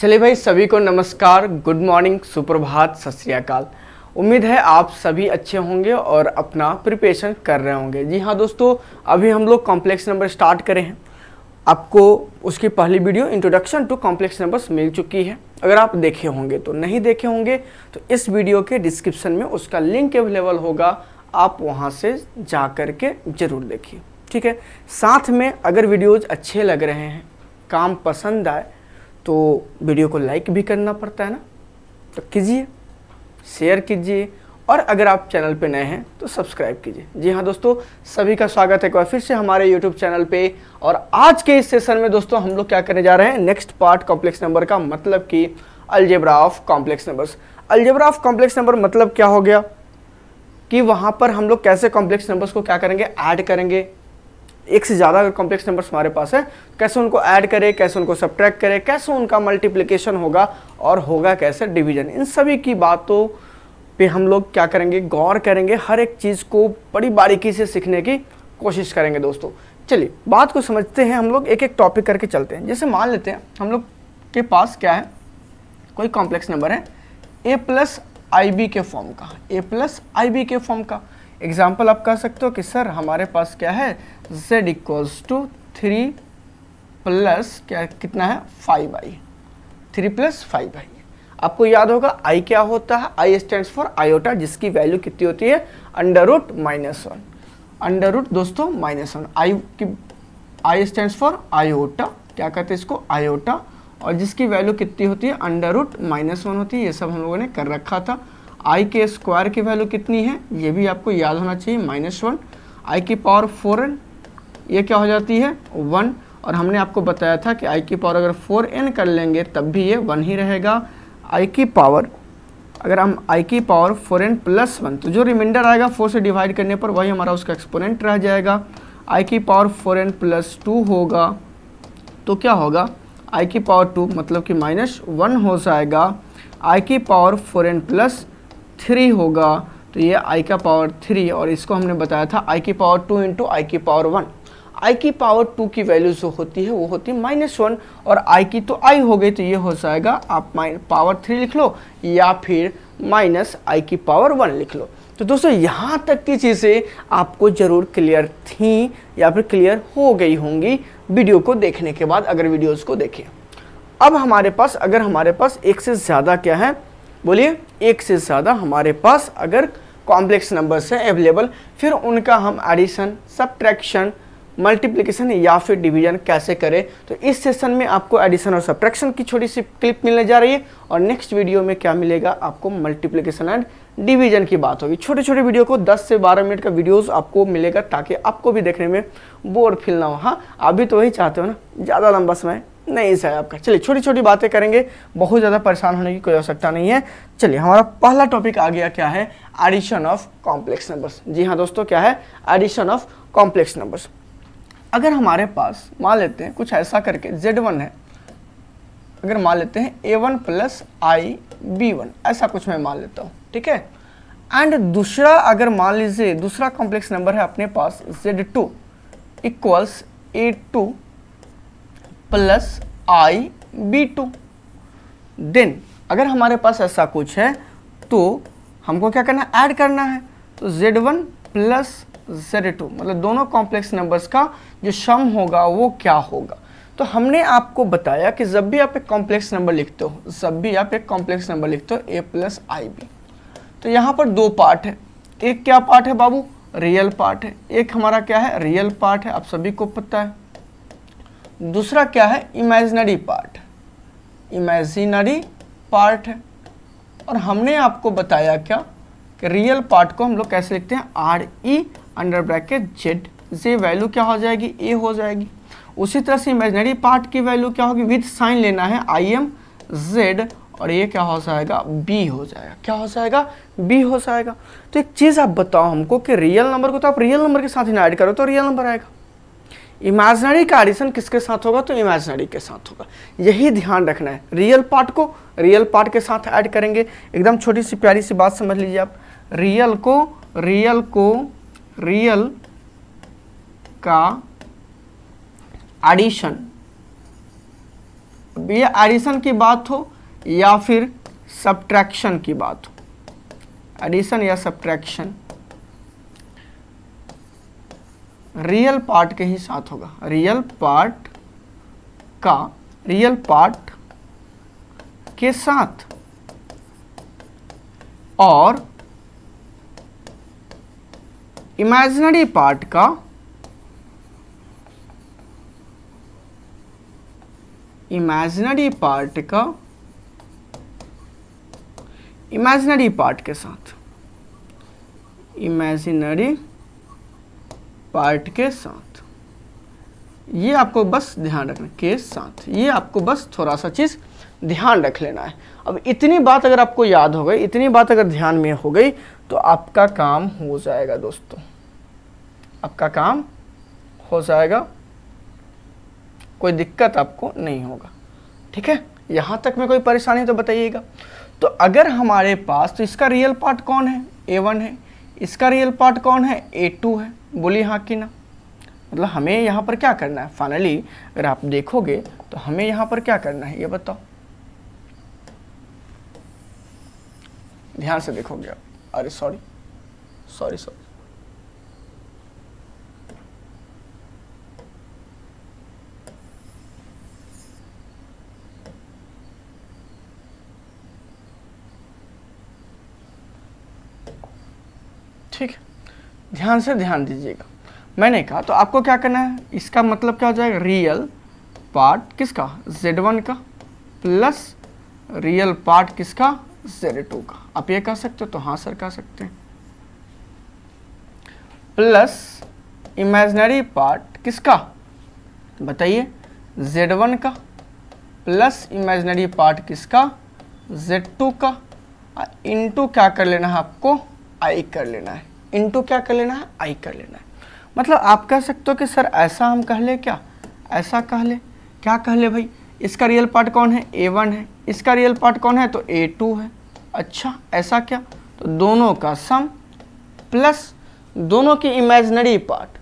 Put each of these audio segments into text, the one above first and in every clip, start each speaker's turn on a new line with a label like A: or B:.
A: चलिए भाई सभी को नमस्कार गुड मॉर्निंग सुप्रभात सत श्रीकाल उम्मीद है आप सभी अच्छे होंगे और अपना प्रिपरेशन कर रहे होंगे जी हाँ दोस्तों अभी हम लोग कॉम्प्लेक्स नंबर स्टार्ट करें हैं आपको उसकी पहली video introduction to complex numbers मिल चुकी है अगर आप देखे होंगे तो नहीं देखे होंगे तो इस वीडियो के डिस्क्रिप्शन में उसका लिंक अवेलेबल होगा आप वहाँ से जा कर के ज़रूर देखिए ठीक है साथ में अगर वीडियोज़ अच्छे लग रहे हैं काम पसंद आए तो वीडियो को लाइक भी करना पड़ता है ना तो कीजिए शेयर कीजिए और अगर आप चैनल पे नए हैं तो सब्सक्राइब कीजिए जी हाँ दोस्तों सभी का स्वागत है एक बार फिर से हमारे यूट्यूब चैनल पे और आज के इस सेशन में दोस्तों हम लोग क्या करने जा रहे हैं नेक्स्ट पार्ट कॉम्प्लेक्स नंबर का मतलब कि algebra of complex numbers algebra of complex number मतलब क्या हो गया कि वहाँ पर हम लोग कैसे कॉम्प्लेक्स नंबर्स को क्या करेंगे ऐड करेंगे एक से ज़्यादा अगर कॉम्प्लेक्स नंबर्स हमारे पास है तो कैसे उनको ऐड करें कैसे उनको सब्ट्रैक्ट करें कैसे उनका मल्टीप्लिकेशन होगा और होगा कैसे डिवीजन इन सभी की बातों पे हम लोग क्या करेंगे गौर करेंगे हर एक चीज़ को बड़ी बारीकी से सीखने की कोशिश करेंगे दोस्तों चलिए बात को समझते हैं हम लोग एक एक टॉपिक करके चलते हैं जैसे मान लेते हैं हम लोग के पास क्या है कोई कॉम्प्लेक्स नंबर है ए प्लस आई बी के फॉर्म का ए प्लस आई बी के फॉर्म का एग्जाम्पल आप कह सकते हो कि सर हमारे पास क्या है z equals to three plus क्या कितना है five i three plus five i आपको याद होगा आई क्या होता है आई स्टैंड फॉर आयोटा जिसकी वैल्यू कितनी होती है under root minus one under root दोस्तों माइनस वन आई की आई स्टैंड फॉर आयोटा क्या कहते हैं इसको आयोटा और जिसकी वैल्यू कितनी होती है अंडर रूट माइनस वन होती है ये सब हम लोगों ने कर रखा था आई के स्क्वायर की वैल्यू कितनी है ये भी आपको याद होना चाहिए माइनस वन आई की पावर फोर एंड ये क्या हो जाती है वन और हमने आपको बताया था कि आई की पावर अगर फोर एन कर लेंगे तब भी ये वन ही रहेगा आई की पावर अगर हम आई की power four n plus one तो जो रिमाइंडर आएगा फोर से डिवाइड करने पर वही हमारा उसका एक्सपोनेंट रह जाएगा आई की power four n plus two होगा तो क्या होगा आई की पावर टू मतलब कि माइनस वन हो जाएगा आई की power four n plus three होगा तो ये आई का पावर थ्री और इसको हमने बताया था आई की पावर टू इंटू आई की पावर वन आई की पावर टू की वैल्यू जो होती है वो होती है माइनस वन और आई की तो आई हो गई तो ये हो जाएगा आप माइन पावर थ्री लिख लो या फिर माइनस आई की पावर वन लिख लो तो दोस्तों यहाँ तक की चीज़ें आपको ज़रूर क्लियर थी या फिर क्लियर हो गई होंगी वीडियो को देखने के बाद अगर वीडियोज़ को देखें अब हमारे पास अगर हमारे पास एक से ज़्यादा क्या है बोलिए एक से ज़्यादा हमारे पास अगर कॉम्प्लेक्स नंबर्स हैं अवेलेबल फिर उनका हम एडिशन सब्ट्रैक्शन मल्टीप्लिकेशन या फिर डिवीजन कैसे करें तो इस सेशन में आपको एडिशन और सब्ट्रैक्शन की छोटी सी क्लिप मिलने जा रही है और नेक्स्ट वीडियो में क्या मिलेगा आपको मल्टीप्लिकेशन एंड डिवीजन की बात होगी छोटे छोटे वीडियो को 10 से 12 मिनट का वीडियोस आपको मिलेगा ताकि आपको भी देखने में बोर फील ना हो हाँ आप भी तो वही चाहते हो ना ज़्यादा लंबा समय नहीं सर आपका चलिए छोटी छोटी बातें करेंगे बहुत ज़्यादा परेशान होने की कोई आवश्यकता नहीं है चलिए हमारा पहला टॉपिक आ गया क्या है एडिशन ऑफ कॉम्प्लेक्स नंबर्स जी हाँ दोस्तों क्या है एडिशन ऑफ कॉम्प्लेक्स नंबर्स अगर हमारे पास मान लेते हैं कुछ ऐसा करके जेड वन है अगर मान लेते हैं a one plus i b one ऐसा कुछ मैं मान लेता हूँ ठीक है एंड दूसरा अगर मान लीजिए दूसरा कॉम्प्लेक्स नंबर है अपने पास z two equals a two plus i b two then अगर हमारे पास ऐसा कुछ है तो हमको क्या करना है ऐड करना है तो z one plus z two मतलब दोनों कॉम्प्लेक्स नंबर्स का जो सम होगा वो क्या होगा तो हमने आपको बताया कि जब भी आप एक कॉम्प्लेक्स नंबर लिखते हो जब भी आप एक कॉम्प्लेक्स नंबर लिखते हो ए प्लस आई बी तो यहाँ पर दो पार्ट है एक क्या पार्ट है बाबू रियल पार्ट है एक हमारा क्या है रियल पार्ट है आप सभी को पता है दूसरा क्या है इमेजनरी पार्ट इमेजिनरी पार्ट है और हमने आपको बताया क्या कि रियल पार्ट को हम लोग कैसे लिखते हैं R e e under bracket z जे वैल्यू क्या हो जाएगी ए हो जाएगी उसी तरह से इमेजनरी पार्ट की वैल्यू क्या होगी विथ साइन लेना है आई एम जेड और ये क्या हो जाएगा बी हो जाएगा क्या हो जाएगा बी हो जाएगा तो एक चीज़ आप बताओ हमको कि रियल नंबर को तो आप रियल नंबर के साथ ही ना ऐड करो तो रियल नंबर आएगा इमेजनरी का एडिशन किसके साथ होगा तो इमेजनरी के साथ होगा यही ध्यान रखना है रियल पार्ट को रियल पार्ट के साथ ऐड करेंगे एकदम छोटी सी प्यारी सी बात समझ लीजिए आप रियल को रियल को रियल का एडिशन ये एडिशन की बात हो या फिर सब्ट्रैक्शन की बात हो एडिशन या सब्ट्रैक्शन रियल पार्ट के ही साथ होगा रियल पार्ट का रियल पार्ट के साथ और इमेजिनरी पार्ट का इमेजिनरी पार्ट का इमेजिनरी पार्ट के साथ इमेजिनरी पार्ट के साथ ये आपको बस ध्यान रखना के साथ ये आपको बस थोड़ा सा चीज़ ध्यान रख लेना है अब इतनी बात अगर आपको याद हो गई इतनी बात अगर ध्यान में हो गई तो आपका काम हो जाएगा दोस्तों आपका काम हो जाएगा कोई दिक्कत आपको नहीं होगा ठीक है यहाँ तक में कोई परेशानी तो बताइएगा तो अगर हमारे पास तो इसका रियल पार्ट कौन है ए वन है इसका रियल पार्ट कौन है ए टू है बोली हाँ कि ना मतलब हमें यहाँ पर क्या करना है फाइनली अगर आप देखोगे तो हमें यहाँ पर क्या करना है ये बताओ ध्यान से देखोगे आप अरे सॉरी सॉरी सॉरी ठीक ध्यान से ध्यान दीजिएगा मैंने कहा तो आपको क्या करना है इसका मतलब क्या हो जाएगा रियल पार्ट किसका Z1 का प्लस रियल पार्ट किसका जेड का आप ये कह सकते हो तो हाँ सर कह सकते हैं प्लस इमेजनरी पार्ट किसका बताइए जेड वन का प्लस इमेजनरी पार्ट किसका जेड टू का इंटू क्या कर लेना है आपको आई कर लेना है इंटू क्या कर लेना है आई कर लेना है मतलब आप कह सकते हो कि सर ऐसा हम कह ले क्या ऐसा कह ले क्या कह ले भाई इसका रियल पार्ट कौन है ए वन है इसका रियल पार्ट कौन है तो ए टू है अच्छा ऐसा क्या तो दोनों का सम प्लस दोनों के इमेजनरी पार्ट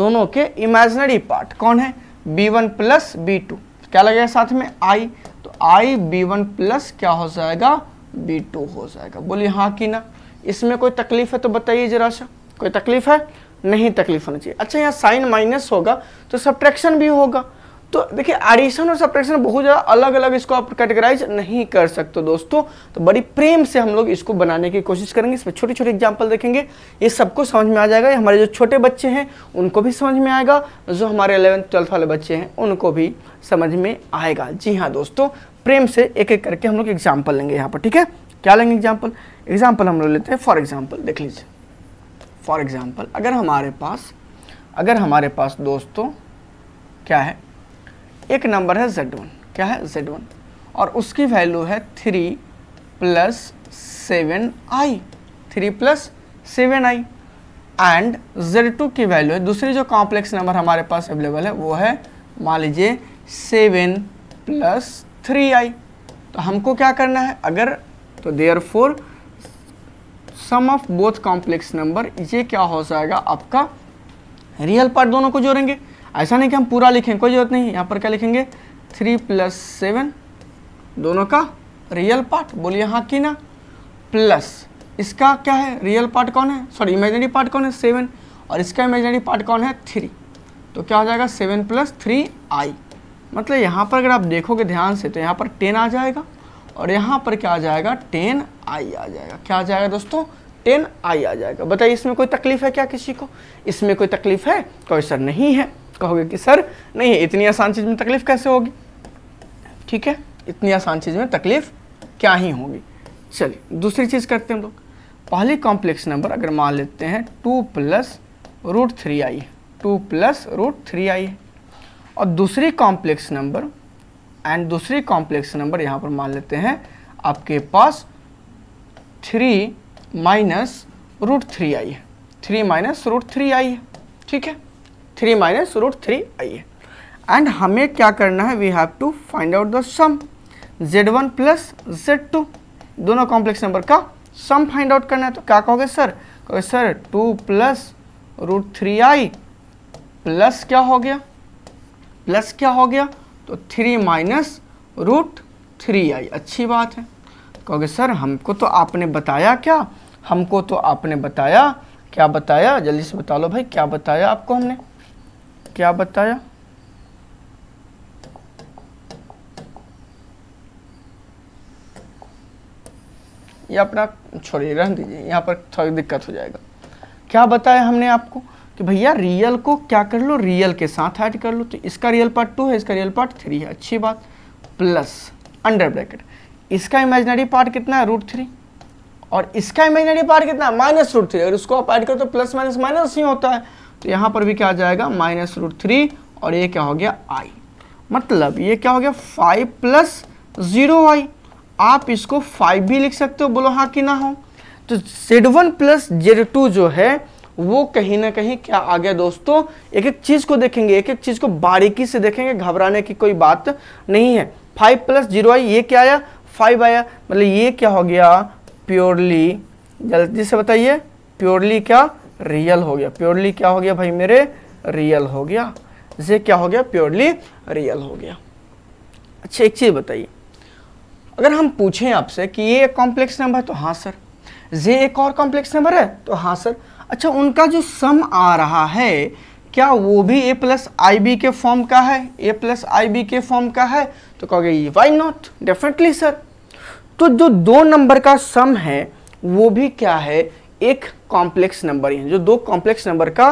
A: दोनों के इमेजनरी पार्ट कौन है b one plus b two क्या लगेगा साथ में आई तो आई बी वन प्लस क्या हो जाएगा बी टू हो जाएगा बोलिए हाँ कि ना इसमें कोई तकलीफ है तो बताइए जरा सा कोई तकलीफ है नहीं तकलीफ होनी चाहिए अच्छा यहाँ साइन माइनस होगा तो सब्ट्रैक्शन भी होगा तो देखिए एडिशन और सब्ट्रैक्शन बहुत ज़्यादा अलग अलग इसको आप कैटेगराइज नहीं कर सकते दोस्तों तो बड़ी प्रेम से हम लोग इसको बनाने की कोशिश करेंगे इसमें छोटे छोटे एग्जाम्पल देखेंगे ये सबको समझ में आ जाएगा हमारे जो छोटे बच्चे हैं उनको भी समझ में आएगा जो हमारे इलेवंथ ट्वेल्थ वाले बच्चे हैं उनको भी समझ में आएगा जी हाँ दोस्तों प्रेम से एक एक करके हम लोग एग्जाम्पल लेंगे यहाँ पर ठीक है क्या लेंगे एग्जाम्पल एग्जाम्पल हम लोग लेते हैं फॉर एग्जाम्पल देख लीजिए फॉर एग्जाम्पल अगर हमारे पास अगर हमारे पास दोस्तों क्या है एक नंबर है जेड वन क्या है जेड वन और उसकी वैल्यू है three plus seven i three plus seven i and z two की वैल्यू है दूसरी जो कॉम्प्लेक्स नंबर हमारे पास अवेलेबल है वो है मान लीजिए सेवन प्लस थ्री आई तो हमको क्या करना है अगर तो therefore sum of both complex number ये क्या हो जाएगा आपका रियल पार्ट दोनों को जोड़ेंगे ऐसा नहीं कि हम पूरा लिखें कोई ज़रूरत नहीं यहाँ पर क्या लिखेंगे थ्री प्लस सेवन दोनों का रियल पार्ट बोलिए हाँ कि ना प्लस इसका क्या है रियल पार्ट कौन है सॉरी इमेजनरी पार्ट कौन है सेवन और इसका इमेजनरी पार्ट कौन है थ्री तो क्या हो जाएगा सेवन प्लस थ्री आई मतलब यहाँ पर अगर आप देखोगे ध्यान से तो यहाँ पर टेन आ जाएगा और यहाँ पर क्या आ जाएगा टेन आई आ जाएगा क्या आ जाएगा दोस्तों टेन आई आ जाएगा बताइए इसमें कोई तकलीफ़ है क्या किसी को इसमें कोई तकलीफ़ है कोई तो सर नहीं है कहोगे कि सर नहीं इतनी आसान चीज़ में तकलीफ़ कैसे होगी ठीक है इतनी आसान चीज़ में तकलीफ़ क्या ही होगी चलिए दूसरी चीज़ करते हैं हम लोग पहली कॉम्प्लेक्स नंबर अगर मान लेते हैं two plus root three i है two plus root three i है और दूसरी कॉम्प्लेक्स नंबर एंड दूसरी कॉम्प्लेक्स नंबर यहाँ पर मान लेते हैं आपके पास three minus root three i है three minus root three i है ठीक है three minus root three i है एंड हमें क्या करना है we have to find out the sum z one plus z two दोनों कॉम्प्लेक्स नंबर का सम फाइंड आउट करना है तो क्या कहोगे सर कहोगे sir two plus root three i plus क्या हो गया प्लस क्या हो गया तो three minus root three i अच्छी बात है कहोगे सर हमको तो आपने बताया क्या हमको तो आपने बताया क्या बताया जल्दी से बता लो भाई क्या बताया आपको हमने क्या बताया ये अपना छोड़िए रह दीजिए यहाँ पर थोड़ी दिक्कत हो जाएगा क्या बताया हमने आपको कि भैया रियल को क्या कर लो रियल के साथ ऐड कर लो तो इसका रियल पार्ट टू है इसका रियल पार्ट थ्री है अच्छी बात प्लस अंडर ब्रैकेट इसका इमेजनरी पार्ट कितना है रूट थ्री और इसका इमेजनरी पार्ट कितना है माइनस रूट थ्री अगर इसको आप ऐड करो तो प्लस माइनस माइनस ही होता है तो यहाँ पर भी क्या आ जाएगा माइनस रूट थ्री और ये क्या हो गया आई मतलब ये क्या हो गया फाइव प्लस ज़ीरो आई आप इसको फाइव भी लिख सकते हो बोलो हाँ कि ना हो तो z one plus z two जो है वो कहीं ना कहीं क्या आ गया दोस्तों एक एक चीज़ को देखेंगे एक एक चीज़ को बारीकी से देखेंगे घबराने की कोई बात नहीं है फाइव प्लस जीरो आई ये क्या आया फाइव आया मतलब ये क्या हो गया प्योरली जल्दी से बताइए प्योरली क्या रियल हो गया प्योरली क्या हो गया भाई मेरे रियल हो गया जे क्या हो गया प्योरली रियल हो गया अच्छा एक चीज़ बताइए अगर हम पूछें आपसे कि ये एक कॉम्प्लेक्स नंबर है तो हाँ सर जे एक और कॉम्प्लेक्स नंबर है तो हाँ सर अच्छा उनका जो सम आ रहा है क्या वो भी ए प्लस आई बी के फॉर्म का है ए प्लस आई बी के फॉर्म का है तो कहोगे ये वाई नॉट डेफिनेटली सर तो जो दो नंबर का सम है वो भी क्या है एक कॉम्प्लेक्स नंबर ही है जो दो कॉम्प्लेक्स नंबर का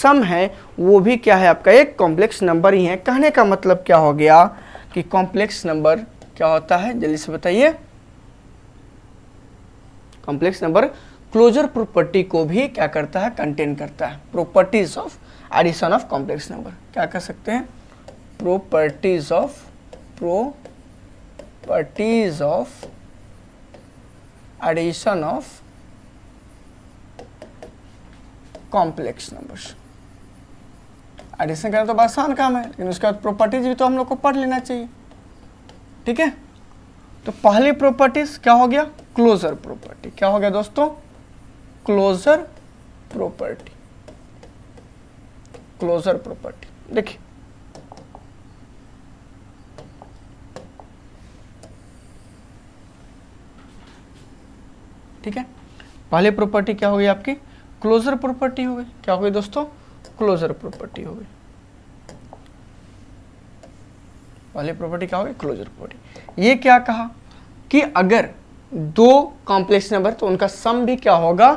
A: सम है वो भी क्या है आपका एक कॉम्प्लेक्स नंबर ही है कहने का मतलब क्या हो गया कि कॉम्प्लेक्स नंबर क्या होता है जल्दी से बताइए कॉम्प्लेक्स नंबर क्लोजर प्रॉपर्टी को भी क्या करता है कंटेन करता है properties of addition of complex number क्या कर सकते हैं properties of properties of addition of complex numbers addition करना तो आसान काम है लेकिन उसके बाद प्रॉपर्टीज भी तो हम लोग को पढ़ लेना चाहिए ठीक है तो पहली प्रॉपर्टीज क्या हो गया क्लोजर प्रॉपर्टी क्या हो गया दोस्तों क्लोजर प्रॉपर्टी क्लोजर प्रॉपर्टी देखिए ठीक है पहली प्रॉपर्टी क्या होगी आपकी क्लोजर प्रॉपर्टी हो गई क्या हो गई दोस्तों क्लोजर प्रॉपर्टी हो गई पहले प्रॉपर्टी क्या हो गई क्लोजर प्रॉपर्टी ये क्या कहा कि अगर दो कॉम्प्लेक्स नंबर तो उनका सम भी क्या होगा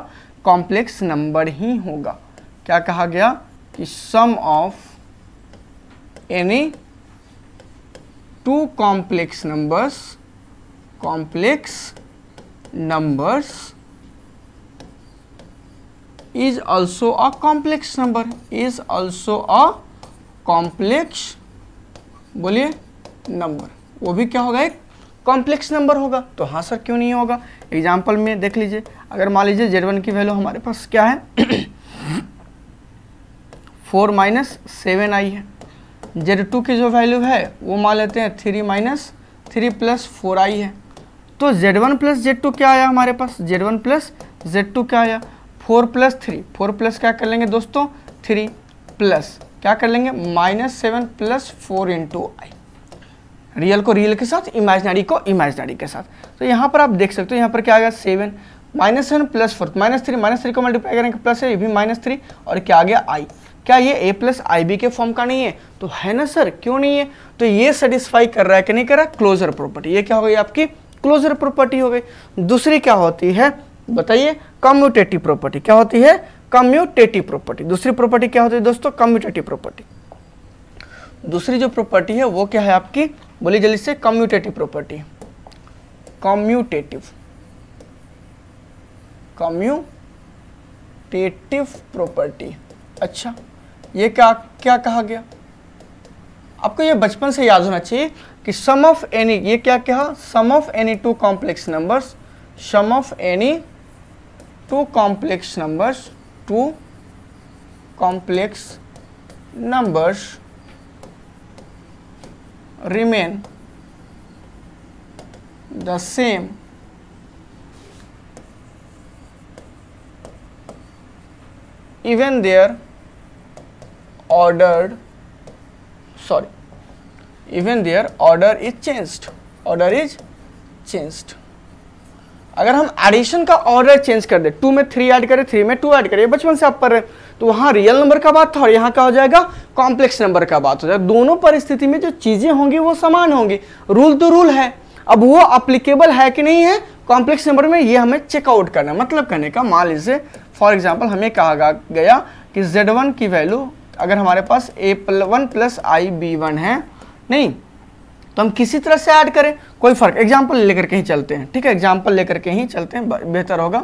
A: कॉम्प्लेक्स नंबर ही होगा क्या कहा गया कि sum of any two complex numbers complex numbers is also a complex number is also a complex बोलिए नंबर वो भी क्या होगा एक कॉम्प्लेक्स नंबर होगा तो हाँ सर क्यों नहीं होगा एग्जाम्पल में देख लीजिए अगर मान लीजिए जेड वन की वैल्यू हमारे पास क्या है फोर माइनस सेवन आई है जेड टू की जो वैल्यू है वो मान लेते हैं three minus three plus four i है तो z one plus z two क्या आया हमारे पास z one plus z two क्या आया four plus three four plus क्या कर लेंगे दोस्तों थ्री प्लस क्या कर लेंगे minus seven plus four into i real को रियल के साथ इमेजनरी को इमेजनरी के साथ तो यहाँ पर आप देख सकते हो यहाँ पर क्या आ गया seven minus seven plus four तो माइनस थ्री माइनस थ्री को मल्टीप्लाई करेंगे प्लस है ये भी माइनस थ्री और क्या आ गया आई क्या ये ए प्लस आई बी के फॉर्म का नहीं है तो है ना सर क्यों नहीं है तो ये सेटिस्फाई कर रहा है कि नहीं कर रहा क्लोजर प्रॉपर्टी ये क्या हो गई आपकी क्लोजर प्रॉपर्टी हो गई दूसरी क्या होती है बताइए कम्यूटेटिव प्रॉपर्टी क्या होती है कम्यूटेटिव प्रॉपर्टी दूसरी प्रॉपर्टी क्या होती है दोस्तों कम्यूटेटिव प्रॉपर्टी दूसरी जो प्रॉपर्टी है वो क्या है आपकी बोलिए जल्दी से commutative property commutative commutative property अच्छा ये क्या क्या कहा गया आपको ये बचपन से याद होना चाहिए कि सम ऑफ एनी ये क्या कहा sum of any two complex numbers sum of any two complex numbers two complex numbers remain the same even their ordered sorry even their order is changed order is changed अगर हम addition का order change कर दे two में three add करें three में two add करें बचपन से आप पढ़ रहे तो वहाँ रियल नंबर का बात था और यहाँ का हो जाएगा कॉम्प्लेक्स नंबर का बात हो जाएगा दोनों परिस्थिति में जो चीज़ें होंगी वो समान होंगी रूल तो रूल है अब वो अप्लीकेबल है कि नहीं है कॉम्प्लेक्स नंबर में ये हमें चेकआउट करना मतलब कहने का मान लीजिए फॉर एग्जाम्पल हमें कहा गया कि जेड वन की वैल्यू अगर हमारे पास ए प्ल one plus i b one है नहीं तो हम किसी तरह से ऐड करें कोई फर्क एग्जाम्पल लेकर के ही चलते हैं ठीक है एग्जाम्पल लेकर के ही चलते हैं बेहतर होगा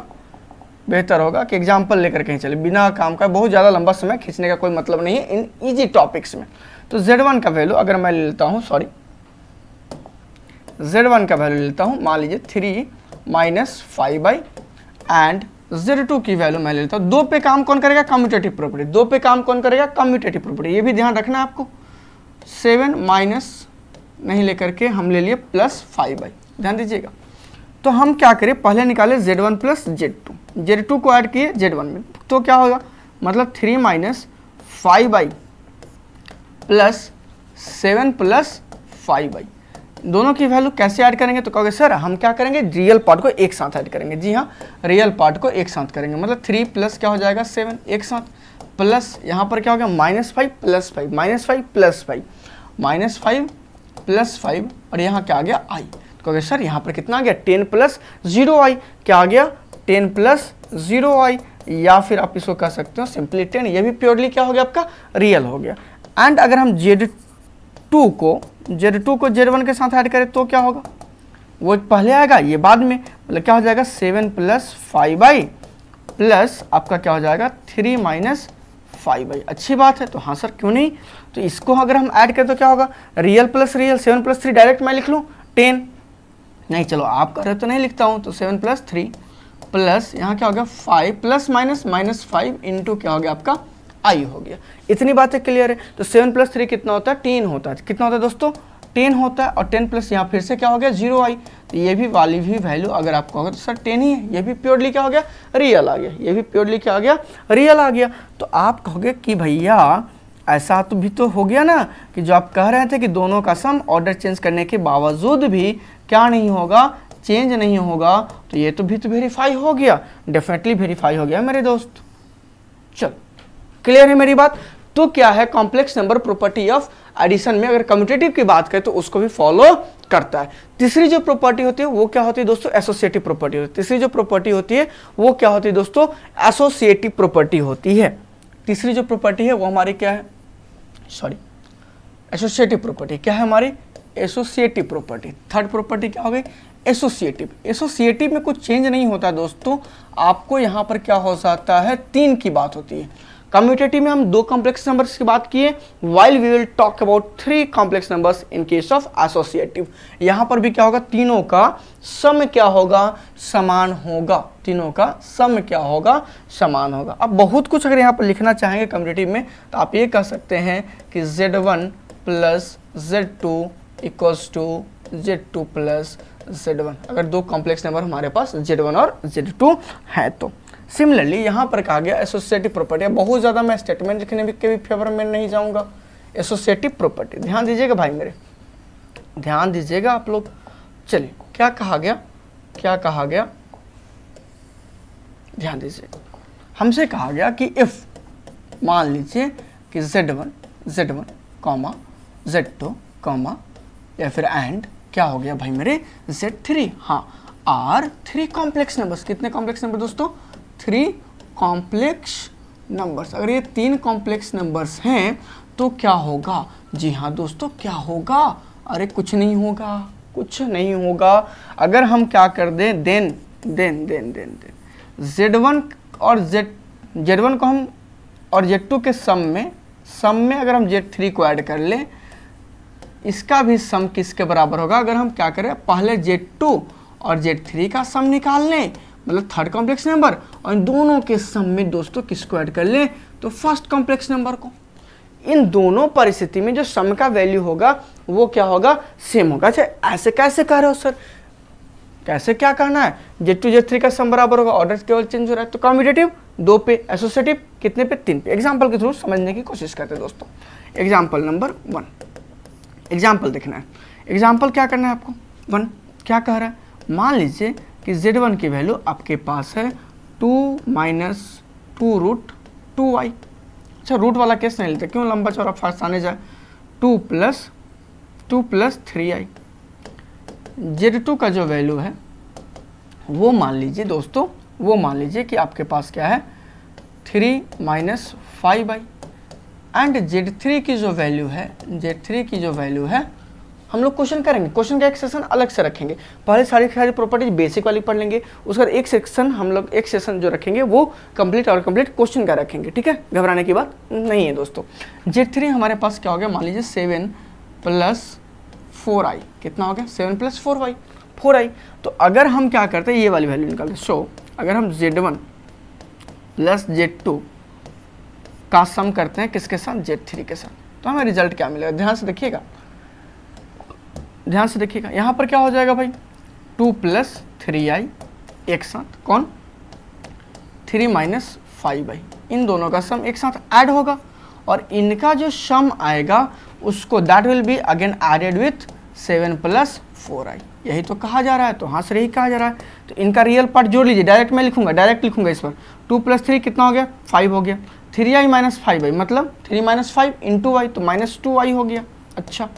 A: बेहतर होगा कि एग्जाम्पल लेकर के ही चले बिना काम का बहुत ज़्यादा लंबा समय खींचने का कोई मतलब नहीं है इन ईजी टॉपिक्स में तो जेड वन का वैल्यू अगर मैं लेता हूँ सॉरी जेड वन का वैल्यू लेता हूँ मान लीजिए three minus five i and z two की वैल्यू मैं लेता हूँ दो पे काम कौन करेगा कम्यूटेटिव प्रॉपर्टी दो पे काम कौन करेगा कम्यूटेटिव प्रॉपर्टी ये भी ध्यान रखना आपको सेवन माइनस नहीं लेकर के हम ले लिए प्लस फाइव बाई ध्यान दीजिएगा तो हम क्या करें पहले निकाले z one plus z two z two को ऐड किए जेड वन में तो क्या होगा मतलब three minus five i plus seven plus five i दोनों की वैल्यू कैसे ऐड करेंगे तो कहोगे सर हम क्या करेंगे रियल पार्ट को एक साथ ऐड करेंगे जी हाँ रियल पार्ट को एक साथ करेंगे मतलब थ्री प्लस क्या हो जाएगा सेवन एक साथ प्लस यहाँ पर क्या हो गया minus five plus five minus five plus five minus five plus five और यहाँ क्या आ गया आई तो कहोगे सर यहाँ पर कितना आ गया टेन प्लस जीरो आई क्या आ गया टेन प्लस जीरो आई या फिर आप इसको कह सकते हो सिंपली टेन ये भी प्योरली क्या हो गया आपका रियल हो गया एंड अगर हम जेड टू को जेड टू को जेड वन के साथ ऐड करें तो क्या होगा वो पहले आएगा ये बाद में मतलब क्या हो जाएगा seven plus five i plus आपका क्या हो जाएगा थ्री माइनस फाइव आई अच्छी बात है तो हाँ सर क्यों नहीं तो इसको अगर हम ऐड करें तो क्या होगा real plus real seven plus three direct मैं लिख लूँ टेन नहीं चलो आप कर रहे तो नहीं लिखता हूँ तो सेवन प्लस थ्री प्लस यहाँ क्या हो गया five plus minus minus five into क्या हो गया आपका आई हो गया इतनी बातें क्लियर है तो सेवन प्लस थ्री कितना होता है टेन होता है कितना होता है दोस्तों टेन होता है और टेन प्लस यहाँ फिर से क्या हो गया जीरो आई तो ये भी वाली भी वैल्यू अगर आपको होगा तो सर टेन ही है ये भी प्योरली क्या हो गया रियल आ गया ये भी प्योरली क्या हो गया रियल आ गया तो आप कहोगे कि भैया ऐसा तो भी तो हो गया ना कि जो आप कह रहे थे कि दोनों का सम ऑर्डर चेंज करने के बावजूद भी क्या नहीं होगा चेंज नहीं होगा तो ये तो भी तो वेरीफाई हो गया डेफिनेटली वेरीफाई हो गया मेरे दोस्त चल क्लियर है मेरी बात तो क्या है complex number property of addition में अगर कम्यूटेटिव की बात करें तो उसको भी फॉलो करता है तीसरी जो प्रॉपर्टी होती है वो क्या होती है दोस्तों एसोसिएटिव प्रॉपर्टी होती है तीसरी जो प्रॉपर्टी होती है वो क्या होती है दोस्तों एसोसिएटिव प्रॉपर्टी होती है तीसरी जो प्रॉपर्टी है वो हमारी क्या है सॉरी एसोसिएटिव प्रॉपर्टी क्या है हमारी एसोसिएटिव प्रॉपर्टी थर्ड प्रॉपर्टी क्या हो गई एसोसिएटिव एसोसिएटिव में कुछ चेंज नहीं होता दोस्तों आपको यहां पर क्या हो सकता है तीन की बात होती है कम्यूटेटिव में हम दो कॉम्प्लेक्स नंबर्स की बात किए while we will talk about three complex numbers in case of associative यहाँ पर भी क्या होगा तीनों का सम क्या होगा समान होगा तीनों का सम क्या होगा समान होगा अब बहुत कुछ अगर यहाँ पर लिखना चाहेंगे कम्यूटेटिव में तो आप ये कह सकते हैं कि z one plus z two equals to z two plus z one अगर दो कॉम्प्लेक्स नंबर हमारे पास जेड वन और जेड टू है तो सिमिलरली यहाँ पर कहा गया एसोसिएटिव प्रॉपर्टी बहुत ज़्यादा मैं स्टेटमेंट लिखने के भी फेवर में नहीं जाऊँगा एसोसिएटिव प्रॉपर्टी ध्यान दीजिएगा भाई मेरे ध्यान दीजिएगा आप लोग चलिए क्या कहा गया क्या कहा गया ध्यान दीजिए हमसे कहा गया कि इफ़ मान लीजिए कि z one z one comma z two comma या फिर एंड क्या हो गया भाई मेरे जेड थ्री हाँ आर थ्री कॉम्प्लेक्स नंबर्स कितने कॉम्प्लेक्स नंबर दोस्तों थ्री कॉम्प्लेक्स नंबर्स अगर ये तीन कॉम्प्लेक्स नंबर्स हैं तो क्या होगा जी हाँ दोस्तों क्या होगा अरे कुछ नहीं होगा कुछ नहीं होगा अगर हम क्या कर दें then then then then then z one और जेड जेड वन को हम और जेड टू के सम में सम में अगर हम जेड थ्री को ऐड कर लें इसका भी सम किसके बराबर होगा अगर हम क्या करें पहले जेड टू और जेड थ्री का सम निकाल लें मतलब थर्ड कॉम्प्लेक्स नंबर और इन दोनों के सम में दोस्तों किसको ऐड कर लें तो फर्स्ट कॉम्प्लेक्स नंबर को इन दोनों परिस्थिति में जो सम का वैल्यू होगा वो क्या होगा सेम होगा अच्छा ऐसे कैसे कह रहे हो सर कैसे क्या करना है जेड टू जेड थ्री का सम बराबर होगा ऑर्डर केवल चेंज हो रहा है तो कॉम्पिटेटिव दो पे एसोसिएटिव कितने पे तीन पे एग्जाम्पल के थ्रू समझने की कोशिश करते हैं दोस्तों एग्जाम्पल नंबर वन एग्जाम्पल देखना है एग्जाम्पल क्या करना है आपको वन क्या कह रहा है मान लीजिए कि जेड वन की वैल्यू आपके पास है two minus two root two y अच्छा रूट वाला केस नहीं लेते क्यों लंबा चौरा फर्स्ट आने जाए two plus two plus three i z two का जो वैल्यू है वो मान लीजिए दोस्तों वो मान लीजिए कि आपके पास क्या है three minus five i and z three की जो वैल्यू है जेड थ्री की जो वैल्यू है हम लोग क्वेश्चन करेंगे क्वेश्चन का एक सेशन अलग से रखेंगे पहले सारी सारी प्रॉपर्टीज बेसिक वाली पढ़ लेंगे उसका एक सेक्शन हम लोग एक सेशन जो रखेंगे वो कंप्लीट और कंप्लीट क्वेश्चन का रखेंगे ठीक है घबराने की बात नहीं है दोस्तों जेड थ्री हमारे पास क्या हो गया मान लीजिए सेवन प्लस फोर आई कितना हो गया seven plus four y four i तो अगर हम क्या करते हैं ये वाली वैल्यू निकालते सो so, अगर हम z one plus z two का सम करते हैं किसके साथ जेड थ्री के साथ तो हमें रिजल्ट क्या मिलेगा ध्यान से देखिएगा ध्यान से देखिएगा यहाँ पर क्या हो जाएगा भाई टू प्लस थ्री आई एक साथ कौन थ्री माइनस फाइव आई इन दोनों का सम एक साथ ऐड होगा और इनका जो सम आएगा उसको that will be again added with seven plus four i यही तो कहा जा रहा है तो हाँ सर यही कहा जा रहा है तो इनका रियल पार्ट जोड़ लीजिए डायरेक्ट मैं लिखूंगा डायरेक्ट लिखूंगा इस पर टू प्लस थ्री कितना हो गया फाइव हो गया three i minus five i मतलब three minus five into i तो माइनस टू आई हो गया अच्छा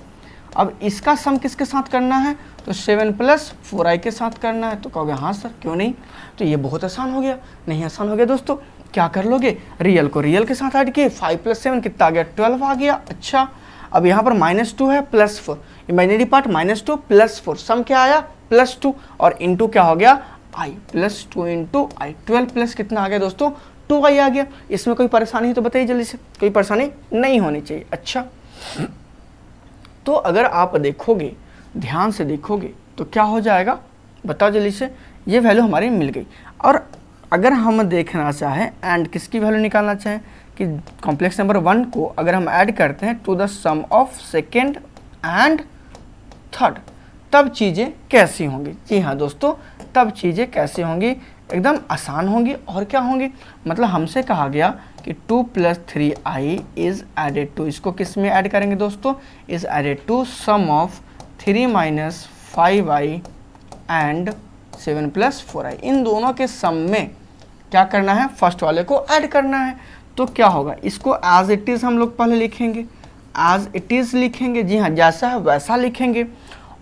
A: अब इसका सम किसके साथ करना है तो सेवन प्लस फोर आई के साथ करना है तो कहोगे हाँ सर क्यों नहीं तो ये बहुत आसान हो गया नहीं आसान हो गया दोस्तों क्या कर लोगे रियल को रियल के साथ ऐड किए फाइव प्लस सेवन कितना आ गया ट्वेल्व आ गया अच्छा अब यहाँ पर माइनस टू है plus four imaginary part minus two plus four sum क्या आया प्लस टू और इंटू क्या हो गया i plus two into i twelve plus कितना आ गया दोस्तों टू आई आ गया इसमें कोई परेशानी है तो बताइए जल्दी से कोई परेशानी नहीं होनी चाहिए अच्छा तो अगर आप देखोगे ध्यान से देखोगे तो क्या हो जाएगा बताओ जल्दी से ये वैल्यू हमारी मिल गई और अगर हम देखना चाहें एंड किसकी वैल्यू निकालना चाहें कि कॉम्प्लेक्स नंबर वन को अगर हम ऐड करते हैं to the sum of second and third तब चीज़ें कैसी होंगी जी हाँ दोस्तों तब चीज़ें कैसी होंगी एकदम आसान होंगी और क्या होंगी मतलब हमसे कहा गया कि two plus three i is added to इसको किस में ऐड करेंगे दोस्तों is added to sum of three minus five i and seven plus four i इन दोनों के सम में क्या करना है फर्स्ट वाले को ऐड करना है तो क्या होगा इसको एज इट इज़ हम लोग पहले लिखेंगे एज इट इज़ लिखेंगे जी हाँ जैसा है वैसा लिखेंगे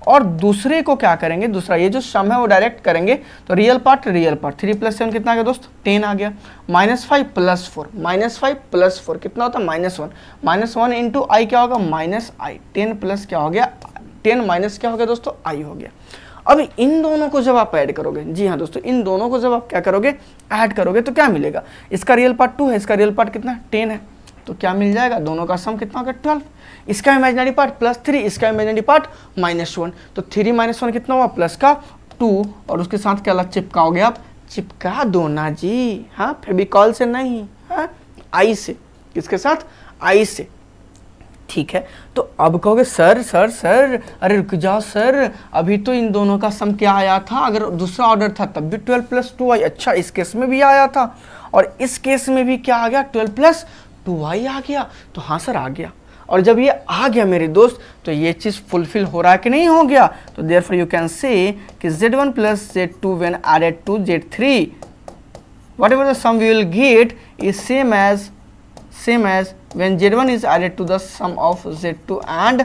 A: और दूसरे को क्या करेंगे दूसरा ये जो सम है वो डायरेक्ट करेंगे तो real part real part three plus seven कितना गया दोस्त टेन आ गया minus five plus four minus five plus four कितना होता है minus one minus one into i क्या होगा माइनस आई टेन प्लस क्या हो गया टेन माइनस क्या हो गया दोस्तों आई हो गया अब इन दोनों को जब आप ऐड करोगे जी हाँ दोस्तों इन दोनों को जब आप क्या करोगे ऐड करोगे तो क्या मिलेगा इसका रियल पार्ट टू है इसका रियल पार्ट कितना टेन है तो क्या मिल जाएगा दोनों का सम कितना होगा ट्वेल्व इसका इमेजनरी पार्ट प्लस थ्री इसका इमेजनरी पार्ट माइनस वन तो थ्री माइनस वन कितना हुआ प्लस का टू और उसके साथ क्या अलग गया आप चिपका दो ना जी हाँ फेबिकॉल से नहीं हाँ आई से किसके साथ आई से ठीक है तो अब कहोगे सर सर सर अरे रुक जाओ सर अभी तो इन दोनों का सम क्या आया था अगर दूसरा ऑर्डर था तब भी ट्वेल्व प्लस टू आई अच्छा इस केस में भी आया था और इस केस में भी क्या आ गया ट्वेल्व प्लस टू आई आ गया तो हाँ सर आ गया और जब ये आ गया मेरे दोस्त तो ये चीज़ फुलफिल हो रहा है कि नहीं हो गया तो there for you can say कि z1 one plus z two when are add to z three whatever the sum we will get is same as same as when z one when z1 is added to of z two and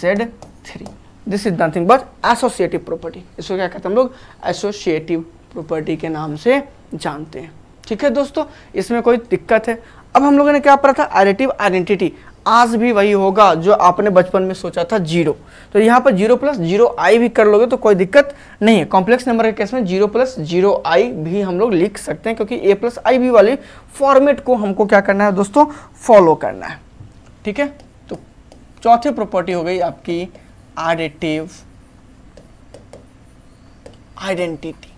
A: z three this is nothing but associative property इसको क्या कहते हैं हम लोग associative property के नाम से जानते हैं ठीक है दोस्तों इसमें कोई दिक्कत है अब हम लोगों ने क्या पढ़ा था एडिटिव आइडेंटिटी आज भी वही होगा जो आपने बचपन में सोचा था जीरो तो यहाँ पर जीरो प्लस जीरो आई भी कर लोगे तो कोई दिक्कत नहीं है कॉम्प्लेक्स नंबर के केस में जीरो प्लस जीरो आई भी हम लोग लिख सकते हैं क्योंकि ए प्लस आई भी वाली फॉर्मेट को हमको क्या करना है दोस्तों फॉलो करना है ठीक है तो चौथी प्रॉपर्टी हो गई आपकी आडेटिव आइडेंटिटी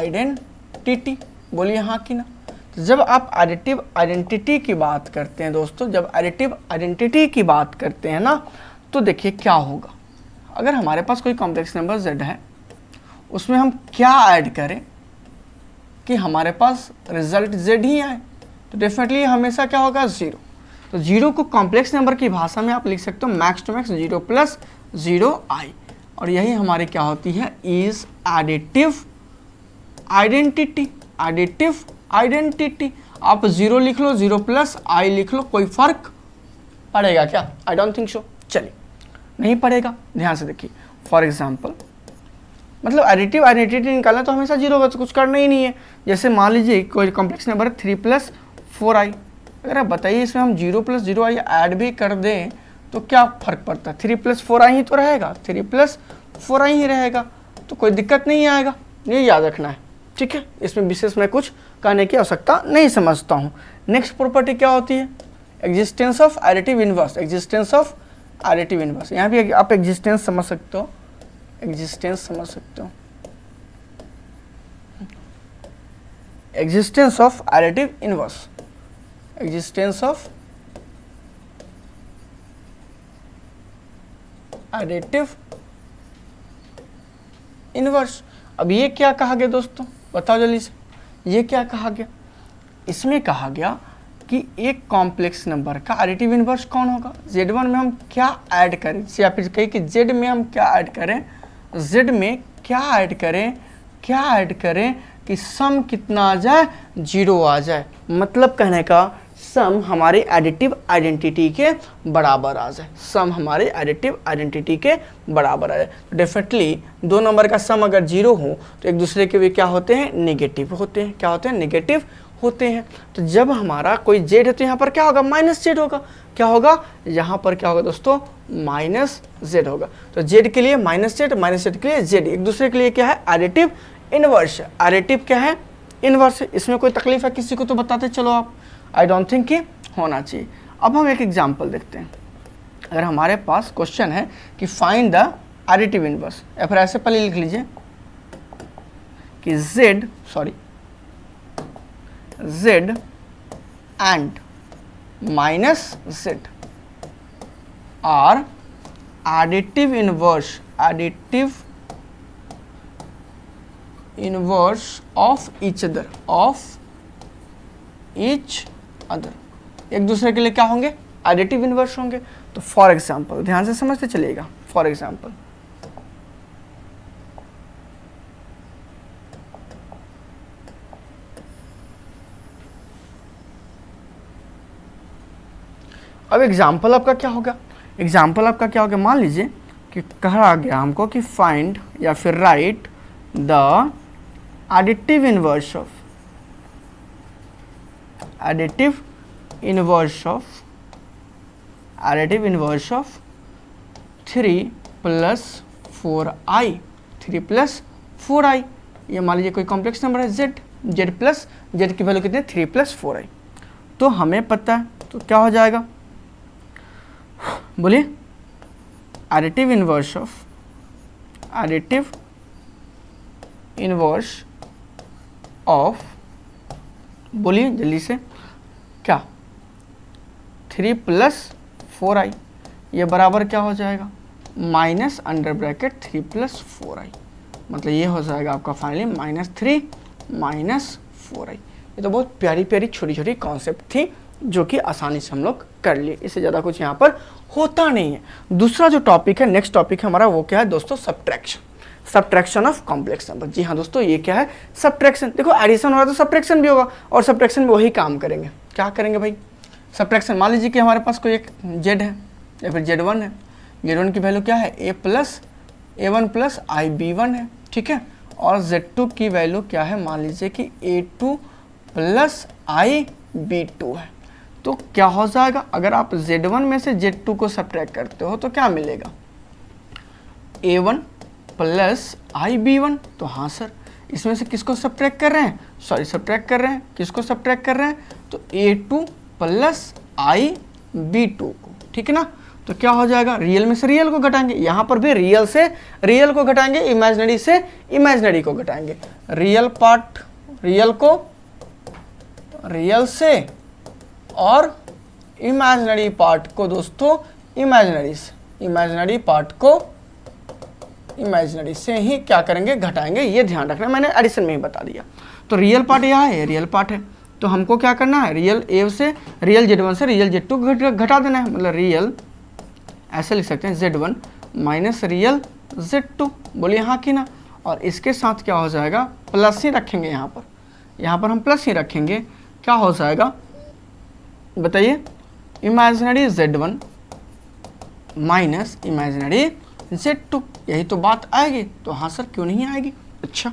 A: आइडेंटिटी बोलिए हाँ कि ना तो जब आप एडिटिव आइडेंटिटी की बात करते हैं दोस्तों जब एडिटिव आइडेंटिटी की बात करते हैं ना तो देखिए क्या होगा अगर हमारे पास कोई कॉम्प्लेक्स नंबर जेड है उसमें हम क्या ऐड करें कि हमारे पास रिजल्ट जेड ही आए तो डेफिनेटली हमेशा क्या होगा ज़ीरो तो जीरो को कॉम्प्लेक्स नंबर की भाषा में आप लिख सकते हो max to max zero plus zero i और यही हमारी क्या होती है is additive identity additive identity आप जीरो लिख लो जीरो प्लस आई लिख लो कोई फर्क पड़ेगा क्या आई डोंट थिंक सो चलिए नहीं पड़ेगा ध्यान से देखिए फॉर एग्जाम्पल मतलब एडिटिव आइडेंटिटी निकालना तो हमेशा जीरो का तो कुछ करना ही नहीं है जैसे मान लीजिए कोई कॉम्प्लेक्स नंबर है थ्री प्लस फोर आई अगर आप बताइए इसमें हम zero plus zero i add भी कर दें तो क्या फ़र्क पड़ता है थ्री प्लस फोर आई ही तो रहेगा थ्री प्लस फोर आई ही रहेगा तो कोई दिक्कत नहीं आएगा ये याद रखना है ठीक है इसमें विशेष मैं कुछ कहने की आवश्यकता नहीं समझता हूँ नेक्स्ट प्रॉपर्टी क्या होती है existence of additive inverse existence of additive inverse यहाँ भी आप एग्जिस्टेंस समझ सकते हो एग्जिस्टेंस समझ सकते हो existence of additive inverse existence of additive inverse अब ये क्या कहा गया दोस्तों बताओ जल्दी से ये क्या कहा गया इसमें कहा गया कि एक कॉम्प्लेक्स नंबर का एडिटिव इनवर्स कौन होगा जेड वन में हम क्या ऐड करें या फिर कही कि जेड में हम क्या ऐड करें जेड में क्या ऐड करें क्या ऐड करें कि सम कितना आ जाए जीरो आ जाए मतलब कहने का सम हमारे एडिटिव आइडेंटिटी के बराबर आ जाए सम हमारे एडिटिव आइडेंटिटी के बराबर आ जाए डेफिनेटली तो दो नंबर का सम अगर जीरो हो तो एक दूसरे के भी क्या होते हैं निगेटिव होते हैं क्या होते हैं निगेटिव होते हैं तो जब हमारा कोई जेड है तो यहाँ पर क्या होगा माइनस जेड होगा क्या होगा यहाँ पर क्या होगा दोस्तों माइनस जेड होगा तो जेड के लिए माइनस जेड माइनस जेड के लिए जेड एक दूसरे के लिए क्या है एडिटिव इनवर्स एडिटिव क्या है इनवर्स इसमें कोई तकलीफ है किसी को तो बताते चलो आप आई डोंट थिंक कि होना चाहिए अब हम एक एग्जाम्पल देखते हैं अगर हमारे पास क्वेश्चन है कि फाइंड द एडिटिव इनवर्स या फिर ऐसे पहले लिख लीजिए कि z sorry z and minus z are additive inverse additive inverse of each other of each other एक दूसरे के लिए क्या होंगे एडिटिव इन्वर्स होंगे तो फॉर एग्जाम्पल ध्यान से समझते चलिएगा फॉर एग्जाम्पल अब एग्जाम्पल आपका क्या होगा एग्जाम्पल आपका क्या होगा मान लीजिए कि कहा गया हमको कि फाइंड या फिर write the additive inverse of additive inverse of additive inverse of 3 plus four i three plus four i ये मान लीजिए कोई कॉम्प्लेक्स नंबर है जेड जेड प्लस जेड की वैल्यू कितनी है थ्री प्लस फोर आई तो हमें पता है तो क्या हो जाएगा बोलिए additive inverse of additive inverse of बोलिए जल्दी से क्या थ्री प्लस फोर आई ये बराबर क्या हो जाएगा minus under bracket three plus four i मतलब ये हो जाएगा आपका finally minus three minus four i ये तो बहुत प्यारी प्यारी छोटी छोटी कॉन्सेप्ट थी जो कि आसानी से हम लोग कर लिए इससे ज़्यादा कुछ यहाँ पर होता नहीं है दूसरा जो टॉपिक है नेक्स्ट टॉपिक है हमारा वो क्या है दोस्तों subtraction subtraction of complex number जी हाँ दोस्तों ये क्या है सब्ट्रैक्शन देखो एडिशन हो रहा है तो सब्ट्रैक्शन भी होगा और सब्ट्रैक्शन में वही काम करेंगे क्या करेंगे भाई सब्ट्रैक्शन मान लीजिए कि हमारे पास कोई एक जेड है या फिर जेड वन है जेड वन की वैल्यू क्या है a plus a one plus i b one है ठीक है और जेड टू की वैल्यू क्या है मान लीजिए कि a two plus i b two है तो क्या हो जाएगा अगर आप जेड वन में से जेड टू को सब्ट्रैक्ट करते हो तो क्या मिलेगा a one plus i b one तो हाँ सर इसमें से किसको ट्रैक कर रहे हैं सॉरी ट्रैक कर रहे हैं किसको ट्रैक कर रहे हैं तो a two plus i b two को ठीक है ना तो क्या हो जाएगा रियल में से रियल को घटाएंगे यहां पर भी रियल से रियल को घटाएंगे इमेजनरी से इमेजनरी को घटाएंगे रियल पार्ट रियल को रियल से और इमेजनरी पार्ट को दोस्तों इमेजनरी से इमेजनरी पार्ट को इमेजिनरी से ही क्या करेंगे घटाएंगे ये ध्यान रखना मैंने एडिशन में ही बता दिया तो रियल पार्ट यह है रियल पार्ट है तो हमको क्या करना है रियल ए से रियल जेड वन से रियल जेड टू घटा देना है मतलब रियल ऐसे लिख सकते हैं z one minus real z two बोलिए हाँ कि ना और इसके साथ क्या हो जाएगा प्लस ही रखेंगे यहाँ पर यहाँ पर हम प्लस ही रखेंगे क्या हो जाएगा बताइए imaginary z one minus imaginary z two यही तो बात आएगी तो हाँ सर क्यों नहीं आएगी अच्छा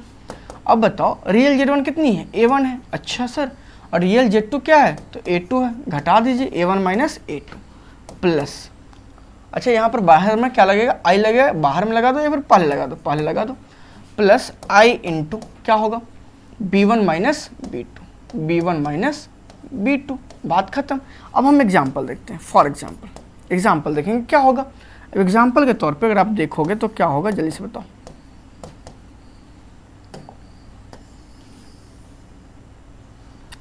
A: अब बताओ रियल जेड वन कितनी है ए वन है अच्छा सर और रियल जेड टू क्या है तो ए टू है घटा दीजिए a one minus a two plus अच्छा यहाँ पर बाहर में क्या लगेगा आई लगेगा बाहर में लगा दो या फिर पहले लगा दो पहले लगा दो प्लस आई टू क्या होगा b one minus b two b one minus b two बात खत्म अब हम एग्जाम्पल देखते हैं फॉर एग्जाम्पल एग्जाम्पल देखेंगे क्या होगा अब एग्जाम्पल के तौर पर अगर आप देखोगे तो क्या होगा जल्दी से बताओ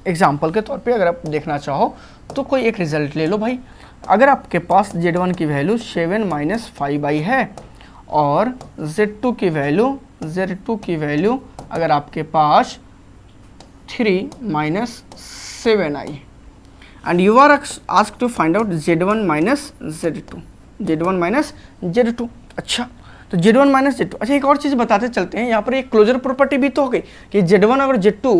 A: एग्जाम्पल के तौर पे अगर आप देखना चाहो तो कोई एक रिजल्ट ले लो भाई अगर आपके पास जेड वन की value seven minus five i है और जेड टू की वैल्यू जेड टू की वैल्यू अगर आपके पास three minus seven i and you are ask to find out z one minus z two z one minus z two अच्छा तो z one minus z two अच्छा एक और चीज़ बताते चलते हैं यहाँ पर एक क्लोजर प्रॉपर्टी भी तो हो गई कि जेड वन और जेड टू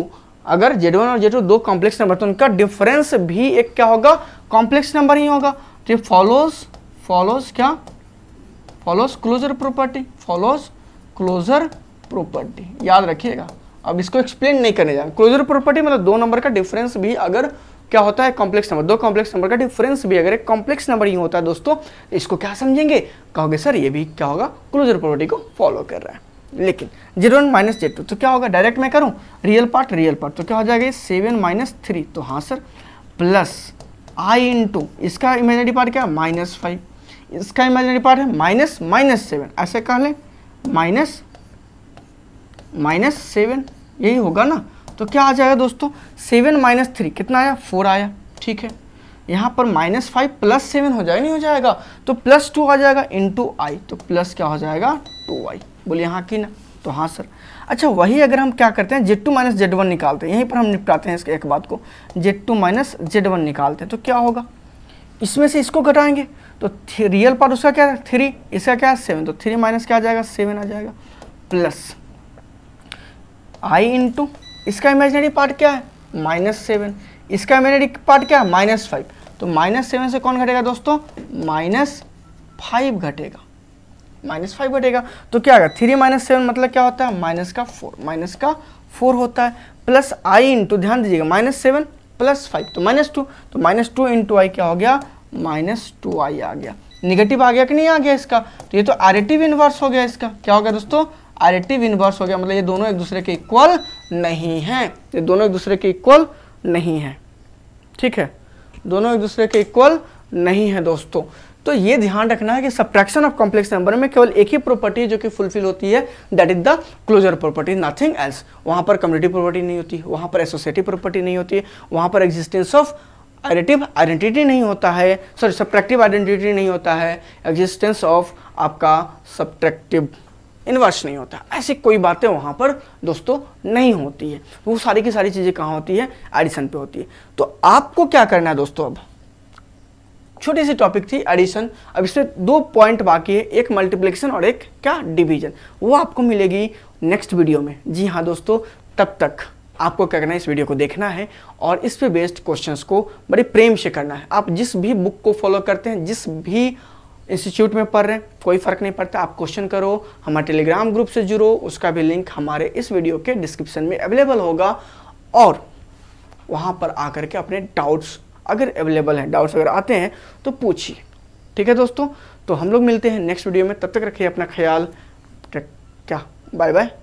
A: अगर जेड वन और जेड टू दो कॉम्प्लेक्स नंबर तो उनका डिफरेंस भी एक क्या होगा कॉम्प्लेक्स नंबर ही होगा तो ये फॉलोज फॉलोज क्या follows closure property follows closure property याद रखिएगा अब इसको एक्सप्लेन नहीं करने जा क्लोजर प्रॉपर्टी मतलब दो नंबर का डिफरेंस भी अगर क्या होता है कॉम्प्लेक्स नंबर दो कॉम्प्लेक्स नंबर का डिफरेंस भी अगर एक कॉम्प्लेक्स नंबर ही होता है दोस्तों इसको क्या समझेंगे कहोगे सर ये भी क्या होगा क्लोजर प्रॉपर्टी को फॉलो कर रहा है लेकिन zero one minus j two तो क्या होगा डायरेक्ट मैं करूं रियल पार्ट रियल पार्ट तो क्या हो जाएगा सेवन माइनस थ्री तो हाँ sir plus i into इसका इमेजनरी पार्ट क्या है माइनस फाइव इसका इमेजनरी पार्ट है माइनस माइनस सेवन ऐसे कह लें माइनस माइनस सेवन यही होगा ना तो क्या आ जाएगा दोस्तों सेवन माइनस थ्री कितना आया फोर आया ठीक है यहाँ पर माइनस फाइव प्लस सेवन हो जाएगा नहीं हो जाएगा तो प्लस टू आ जाएगा इन टू आई तो प्लस क्या हो जाएगा टू आई बोले हाँ कि ना तो हाँ सर अच्छा वही अगर हम क्या करते हैं z two minus z one निकालते हैं यहीं पर हम निपटाते हैं इसके एक बात को z two minus z one निकालते हैं तो क्या होगा इसमें से इसको घटाएंगे तो रियल पार्ट उसका क्या है थ्री इसका क्या है सेवन तो थ्री माइनस क्या आ जाएगा सेवन आ जाएगा प्लस आई इंटू इसका इमेजनरी पार्ट क्या है माइनस सेवन इसका इमेजनरी पार्ट क्या है माइनस फाइव तो माइनस सेवन से कौन घटेगा दोस्तों माइनस फाइव घटेगा माइनस फाइव घटेगा तो क्या आएगा थ्री माइनस सेवन मतलब क्या होता है माइनस का फोर माइनस का फोर होता है प्लस आई इंटू ध्यान दीजिएगा माइनस सेवन प्लस फाइव तो माइनस टू तो माइनस टू इंटू आई क्या हो गया माइनस टू आई आ गया निगेटिव आ गया कि नहीं आ गया इसका तो ये तो आर इन्वर्स हो गया इसका क्या हो गया दोस्तों एडिटिव इन्वर्स हो गया मतलब ये दोनों एक दूसरे के इक्वल नहीं हैं ये दोनों एक दूसरे के इक्वल नहीं हैं ठीक है दोनों एक दूसरे के इक्वल नहीं है दोस्तों तो ये ध्यान रखना है कि सब्ट्रैक्शन ऑफ कॉम्प्लेक्स नंबर में केवल एक ही प्रॉपर्टी जो कि फुलफिल होती है that is the closure property nothing else वहाँ पर कम्युनिटी प्रॉपर्टी नहीं होती वहाँ पर एसोसिएटिव प्रॉपर्टी नहीं होती वहाँ पर एग्जिस्टेंस ऑफ एडिटिव आइडेंटिटी नहीं होता है सॉरी सब्ट्रैक्टिव आइडेंटिटी नहीं होता है एग्जिस्टेंस ऑफ आपका सब्ट्रैक्टिव इन्वर्स नहीं होता ऐसी कोई बातें वहाँ पर दोस्तों नहीं होती है वो सारी की सारी चीज़ें कहाँ होती है एडिशन पे होती है तो आपको क्या करना है दोस्तों अब छोटी सी टॉपिक थी एडिशन अब इसमें दो पॉइंट बाकी है एक मल्टीप्लिकेशन और एक क्या डिवीजन वो आपको मिलेगी नेक्स्ट वीडियो में जी हाँ दोस्तों तब तक आपको क्या करना है इस वीडियो को देखना है और इस पे बेस्ड क्वेश्चन को बड़े प्रेम से करना है आप जिस भी बुक को फॉलो करते हैं जिस भी इंस्टीट्यूट में पढ़ रहे हैं कोई फ़र्क नहीं पड़ता आप क्वेश्चन करो हमारे टेलीग्राम ग्रुप से जुड़ो उसका भी लिंक हमारे इस वीडियो के डिस्क्रिप्शन में अवेलेबल होगा और वहाँ पर आकर के अपने डाउट्स अगर अवेलेबल हैं डाउट्स अगर आते हैं तो पूछिए ठीक है दोस्तों तो हम लोग मिलते हैं नेक्स्ट वीडियो में तब तक रखिए अपना ख्याल क्या बाय बाय